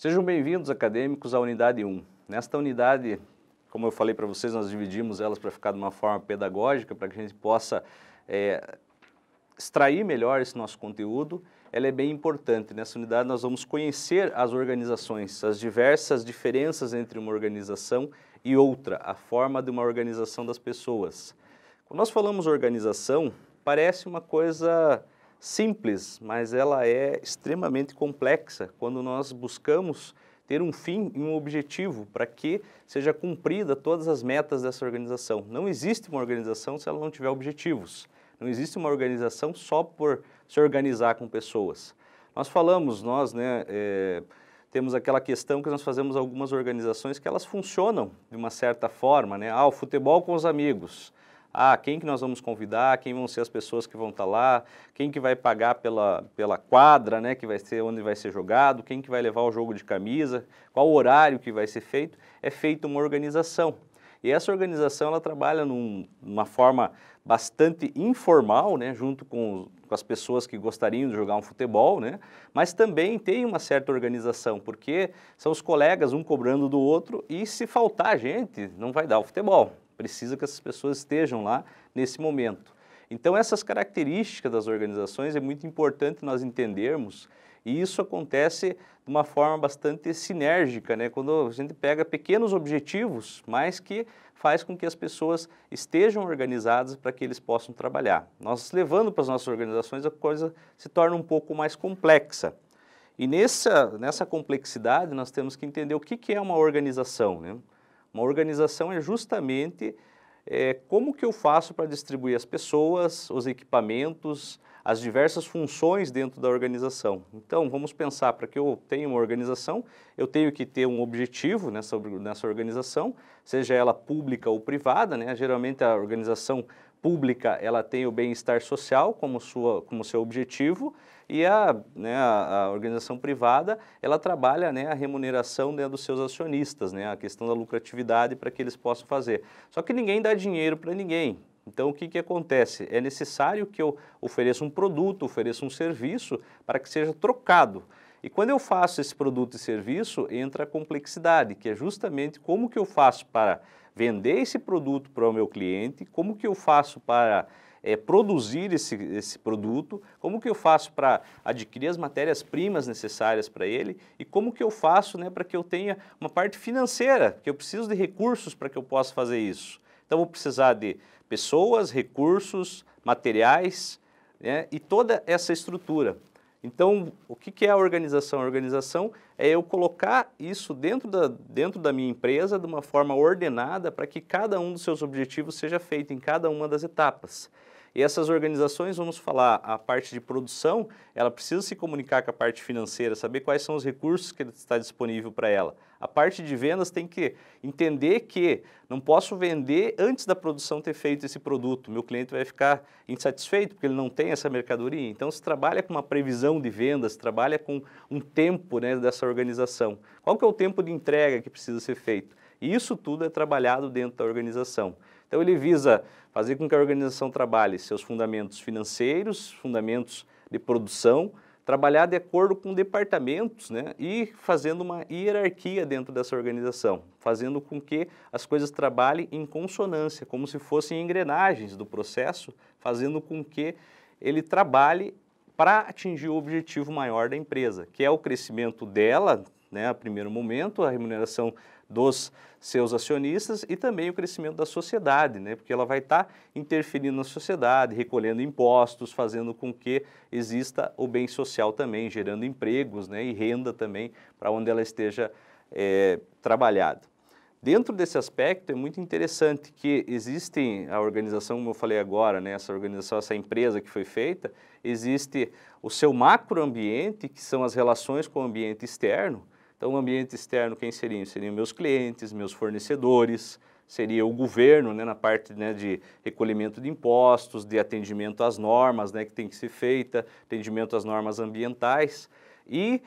Sejam bem-vindos, acadêmicos, à unidade 1. Nesta unidade, como eu falei para vocês, nós dividimos elas para ficar de uma forma pedagógica, para que a gente possa é, extrair melhor esse nosso conteúdo. Ela é bem importante. Nessa unidade, nós vamos conhecer as organizações, as diversas diferenças entre uma organização e outra, a forma de uma organização das pessoas. Quando nós falamos organização, parece uma coisa simples, mas ela é extremamente complexa quando nós buscamos ter um fim e um objetivo para que seja cumprida todas as metas dessa organização. Não existe uma organização se ela não tiver objetivos. Não existe uma organização só por se organizar com pessoas. Nós falamos, nós né, é, temos aquela questão que nós fazemos algumas organizações que elas funcionam de uma certa forma, né? Ah, o futebol com os amigos ah, quem que nós vamos convidar, quem vão ser as pessoas que vão estar tá lá, quem que vai pagar pela, pela quadra, né, que vai ser onde vai ser jogado, quem que vai levar o jogo de camisa, qual horário que vai ser feito, é feita uma organização. E essa organização ela trabalha num, numa forma bastante informal, né, junto com, com as pessoas que gostariam de jogar um futebol, né, mas também tem uma certa organização, porque são os colegas um cobrando do outro e se faltar gente, não vai dar o futebol precisa que essas pessoas estejam lá nesse momento. Então, essas características das organizações é muito importante nós entendermos e isso acontece de uma forma bastante sinérgica, né? quando a gente pega pequenos objetivos, mas que faz com que as pessoas estejam organizadas para que eles possam trabalhar. Nós levando para as nossas organizações, a coisa se torna um pouco mais complexa. E nessa, nessa complexidade, nós temos que entender o que, que é uma organização. Né? Uma organização é justamente é, como que eu faço para distribuir as pessoas, os equipamentos, as diversas funções dentro da organização. Então, vamos pensar, para que eu tenha uma organização, eu tenho que ter um objetivo nessa, nessa organização, seja ela pública ou privada, né? geralmente a organização pública ela tem o bem-estar social como, sua, como seu objetivo e a, né, a, organização privada ela trabalha né, a remuneração né, dos seus acionistas, né, a questão da lucratividade para que eles possam fazer. Só que ninguém dá dinheiro para ninguém. Então, o que, que acontece? É necessário que eu ofereça um produto, ofereça um serviço para que seja trocado. E quando eu faço esse produto e serviço, entra a complexidade, que é justamente como que eu faço para vender esse produto para o meu cliente, como que eu faço para é, produzir esse, esse produto, como que eu faço para adquirir as matérias-primas necessárias para ele e como que eu faço né, para que eu tenha uma parte financeira, que eu preciso de recursos para que eu possa fazer isso. Então, vou precisar de pessoas, recursos, materiais né, e toda essa estrutura. Então, o que é a organização? A organização é eu colocar isso dentro da, dentro da minha empresa de uma forma ordenada para que cada um dos seus objetivos seja feito em cada uma das etapas. E essas organizações, vamos falar, a parte de produção, ela precisa se comunicar com a parte financeira, saber quais são os recursos que está disponível para ela. A parte de vendas tem que entender que não posso vender antes da produção ter feito esse produto. Meu cliente vai ficar insatisfeito porque ele não tem essa mercadoria. Então, se trabalha com uma previsão de vendas, trabalha com um tempo né, dessa organização. Qual que é o tempo de entrega que precisa ser feito? E isso tudo é trabalhado dentro da organização. Então ele visa fazer com que a organização trabalhe seus fundamentos financeiros, fundamentos de produção, trabalhar de acordo com departamentos né, e fazendo uma hierarquia dentro dessa organização, fazendo com que as coisas trabalhem em consonância, como se fossem engrenagens do processo, fazendo com que ele trabalhe para atingir o objetivo maior da empresa, que é o crescimento dela né, a primeiro momento, a remuneração dos seus acionistas e também o crescimento da sociedade, né, porque ela vai estar tá interferindo na sociedade, recolhendo impostos, fazendo com que exista o bem social também, gerando empregos né, e renda também para onde ela esteja é, trabalhada. Dentro desse aspecto, é muito interessante que existem a organização, como eu falei agora, né, essa organização, essa empresa que foi feita, existe o seu macroambiente, que são as relações com o ambiente externo, então, o ambiente externo, quem seriam? Seriam meus clientes, meus fornecedores, seria o governo, né, na parte né, de recolhimento de impostos, de atendimento às normas né, que tem que ser feita, atendimento às normas ambientais. E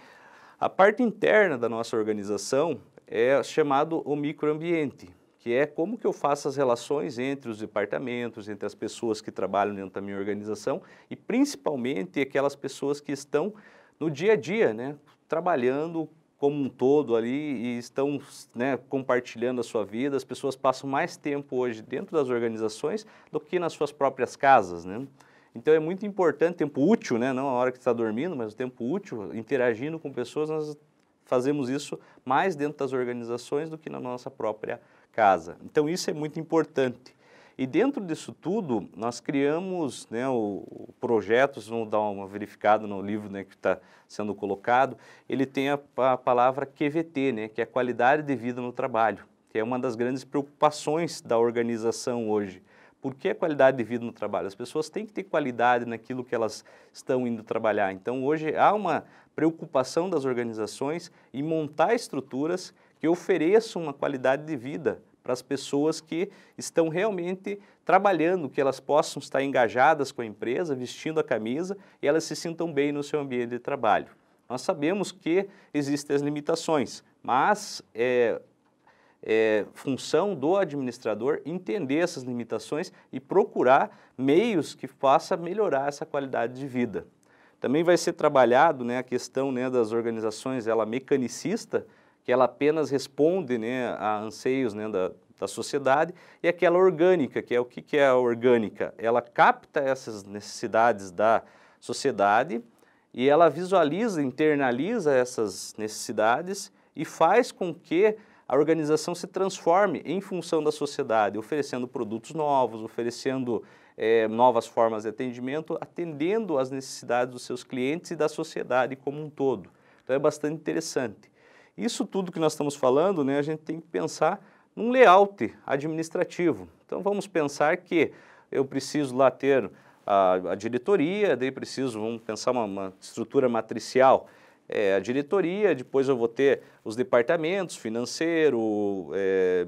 a parte interna da nossa organização é chamado o microambiente, que é como que eu faço as relações entre os departamentos, entre as pessoas que trabalham dentro da minha organização e principalmente aquelas pessoas que estão no dia a dia, né, trabalhando como um todo ali e estão né, compartilhando a sua vida. As pessoas passam mais tempo hoje dentro das organizações do que nas suas próprias casas, né? Então é muito importante, tempo útil, né? não a hora que está dormindo, mas o tempo útil, interagindo com pessoas, nós fazemos isso mais dentro das organizações do que na nossa própria casa. Então isso é muito importante. E dentro disso tudo, nós criamos né, o, o projeto, vocês vão dar uma verificada no livro né, que está sendo colocado, ele tem a, a, palavra QVT, né, que é qualidade de vida no trabalho, que é uma das grandes preocupações da organização hoje. Por que a qualidade de vida no trabalho? As pessoas têm que ter qualidade naquilo que elas estão indo trabalhar. Então, hoje há uma preocupação das organizações em montar estruturas que ofereçam uma qualidade de vida para as pessoas que estão realmente trabalhando, que elas possam estar engajadas com a empresa, vestindo a camisa e elas se sintam bem no seu ambiente de trabalho. Nós sabemos que existem as limitações, mas é, é, função do administrador entender essas limitações e procurar meios que façam melhorar essa qualidade de vida. Também vai ser trabalhado né, a questão né, das organizações ela mecanicista, que ela apenas responde né, a anseios né, da, da sociedade, e aquela orgânica, que é o que, que é a orgânica? Ela capta essas necessidades da sociedade e ela visualiza, internaliza essas necessidades e faz com que a organização se transforme em função da sociedade, oferecendo produtos novos, oferecendo é, novas formas de atendimento, atendendo às necessidades dos seus clientes e da sociedade como um todo. Então é bastante interessante. Isso tudo que nós estamos falando, né, a gente tem que pensar num layout administrativo. Então vamos pensar que eu preciso lá ter a, a diretoria, daí preciso, vamos pensar uma, uma estrutura matricial, é, a diretoria, depois eu vou ter os departamentos, financeiro, é,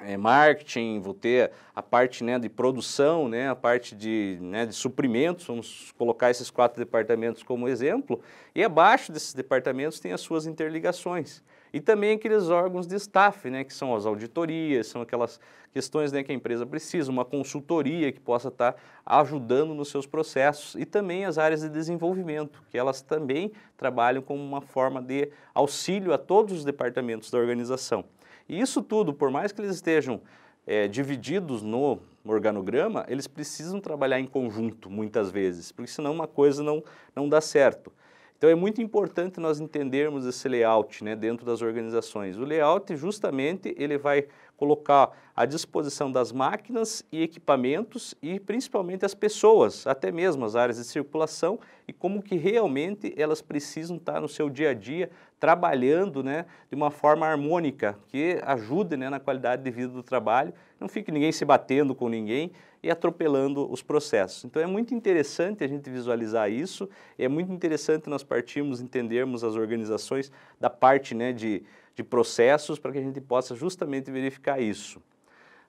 é, marketing, vou ter a parte né, de produção, né, a parte de, né, de suprimentos, vamos colocar esses quatro departamentos como exemplo, e abaixo desses departamentos tem as suas interligações. E também aqueles órgãos de staff, né, que são as auditorias, são aquelas questões né, que a empresa precisa, uma consultoria que possa estar ajudando nos seus processos e também as áreas de desenvolvimento, que elas também trabalham como uma forma de auxílio a todos os departamentos da organização. E isso tudo, por mais que eles estejam é, divididos no organograma, eles precisam trabalhar em conjunto muitas vezes, porque senão uma coisa não, não dá certo. Então é muito importante nós entendermos esse layout né, dentro das organizações. O layout justamente ele vai colocar à disposição das máquinas e equipamentos e principalmente as pessoas, até mesmo as áreas de circulação e como que realmente elas precisam estar no seu dia a dia trabalhando né, de uma forma harmônica, que ajude né, na qualidade de vida do trabalho, não fique ninguém se batendo com ninguém e atropelando os processos. Então é muito interessante a gente visualizar isso, é muito interessante nós partirmos, entendermos as organizações da parte né, de, de processos para que a gente possa justamente verificar isso.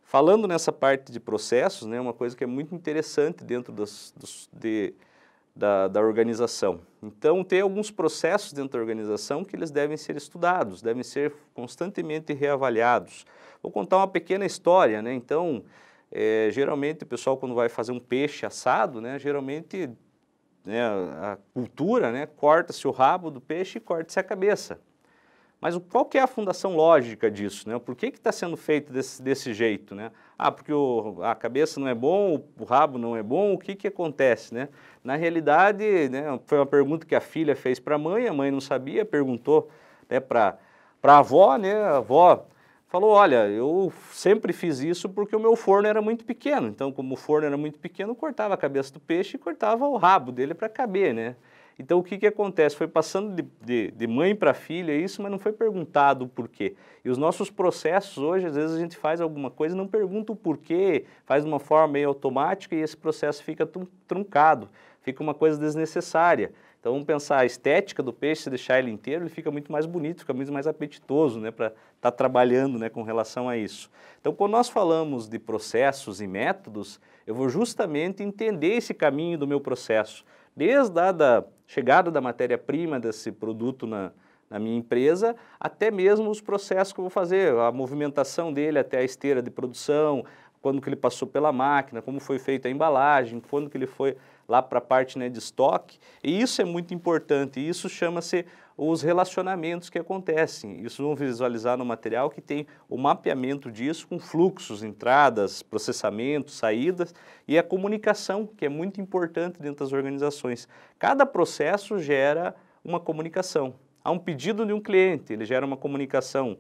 Falando nessa parte de processos, né, uma coisa que é muito interessante dentro das, dos, de da, da organização. Então, tem alguns processos dentro da organização que eles devem ser estudados, devem ser constantemente reavaliados. Vou contar uma pequena história, né? Então, é, geralmente o pessoal quando vai fazer um peixe assado, né? Geralmente né, a cultura, né? Corta-se o rabo do peixe e corta-se a cabeça. Mas qual que é a fundação lógica disso? Né? Por que está sendo feito desse, desse jeito? Né? Ah, porque o, a cabeça não é bom, o, rabo não é bom, o que, que acontece? Né? Na realidade, né, foi uma pergunta que a filha fez para a mãe, a mãe não sabia, perguntou né, para a avó, né, a avó falou, olha, eu sempre fiz isso porque o meu forno era muito pequeno, então como o forno era muito pequeno, cortava a cabeça do peixe e cortava o rabo dele para caber, né? Então, o que, que acontece? Foi passando de, de, de mãe para filha isso, mas não foi perguntado o porquê. E os nossos processos hoje, às vezes a gente faz alguma coisa e não pergunta o porquê, faz de uma forma meio automática e esse processo fica truncado, fica uma coisa desnecessária. Então, vamos pensar a estética do peixe, se deixar ele inteiro, ele fica muito mais bonito, fica muito mais apetitoso né, para estar tá trabalhando né, com relação a isso. Então, quando nós falamos de processos e métodos, eu vou justamente entender esse caminho do meu processo desde a da chegada da matéria-prima desse produto na, na minha empresa, até mesmo os processos que eu vou fazer, a movimentação dele até a esteira de produção, quando que ele passou pela máquina, como foi feita a embalagem, quando que ele foi lá para a parte né, de estoque. E isso é muito importante, isso chama-se os relacionamentos que acontecem. Isso vão visualizar no material que tem o mapeamento disso com fluxos, entradas, processamentos, saídas e a comunicação, que é muito importante dentro das organizações. Cada processo gera uma comunicação. Há um pedido de um cliente, ele gera uma comunicação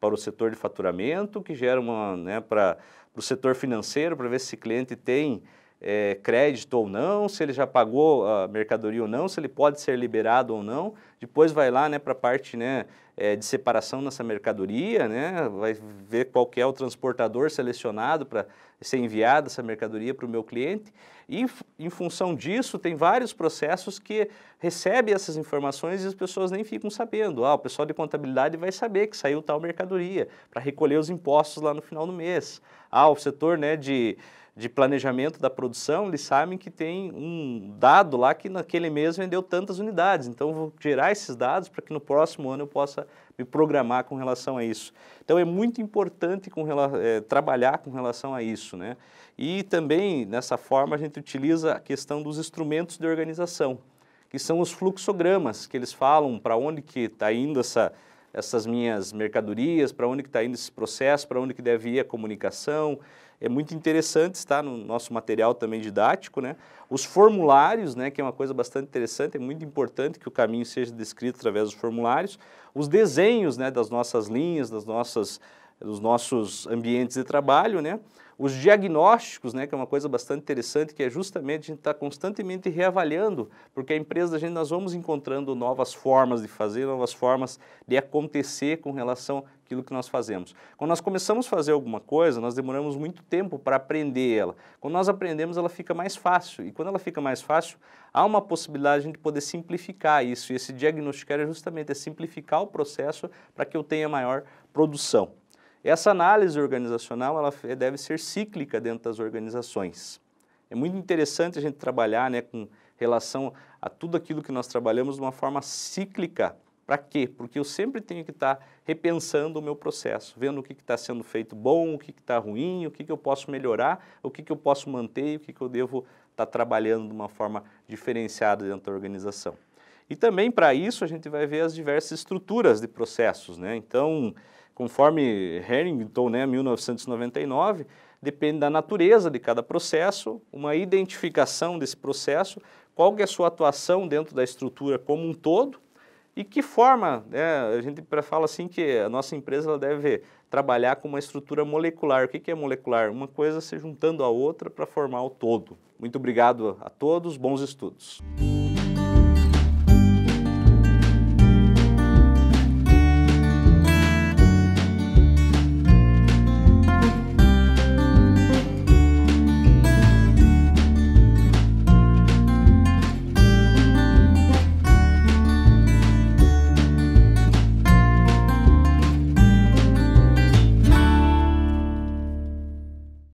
para o setor de faturamento, que gera uma né, para o setor financeiro, para ver se esse cliente tem é, crédito ou não, se ele já pagou a mercadoria ou não, se ele pode ser liberado ou não. Depois vai lá né, para a parte né, é, de separação dessa mercadoria, né, vai ver qual que é o transportador selecionado para ser enviada essa mercadoria para o meu cliente. E em função disso, tem vários processos que recebem essas informações e as pessoas nem ficam sabendo. Ah, o pessoal de contabilidade vai saber que saiu tal mercadoria para recolher os impostos lá no final do mês. Ah, o setor né, de de planejamento da produção, eles sabem que tem um dado lá que naquele mês vendeu tantas unidades. Então, vou gerar esses dados para que no próximo ano eu possa me programar com relação a isso. Então, é muito importante com, é, trabalhar com relação a isso. Né? E também, nessa forma, a gente utiliza a questão dos instrumentos de organização, que são os fluxogramas, que eles falam para onde que está indo essa essas minhas mercadorias, para onde que está indo esse processo, para onde que deve ir a comunicação. É muito interessante está no nosso material também didático, né? Os formulários, né, que é uma coisa bastante interessante, é muito importante que o caminho seja descrito através dos formulários. Os desenhos, né, das nossas linhas, das nossas, dos nossos ambientes de trabalho, né? Os diagnósticos, né, que é uma coisa bastante interessante, que é justamente a gente está constantemente reavaliando, porque a empresa a gente nós vamos encontrando novas formas de fazer, novas formas de acontecer com relação aquilo que nós fazemos. Quando nós começamos a fazer alguma coisa, nós demoramos muito tempo para aprender ela. Quando nós aprendemos, ela fica mais fácil. E quando ela fica mais fácil, há uma possibilidade de poder simplificar isso. E esse diagnosticar é justamente é simplificar o processo para que eu tenha maior produção. Essa análise organizacional ela deve ser cíclica dentro das organizações. É muito interessante a gente trabalhar né, com relação a tudo aquilo que nós trabalhamos de uma forma cíclica. Para quê? Porque eu sempre tenho que estar tá repensando o meu processo, vendo o que está sendo feito bom, o que está ruim, o que, que eu posso melhorar, o que, que eu posso manter, o que, que eu devo estar tá trabalhando de uma forma diferenciada dentro da organização. E também para isso a gente vai ver as diversas estruturas de processos. Né? Então, Conforme Harrington, né, 1999, depende da natureza de cada processo, uma identificação desse processo, qual que é a sua atuação dentro da estrutura como um todo e que forma, né, a gente fala assim que a nossa empresa deve trabalhar com uma estrutura molecular. O que, que é molecular? Uma coisa se juntando à outra para formar o todo. Muito obrigado a todos, bons estudos.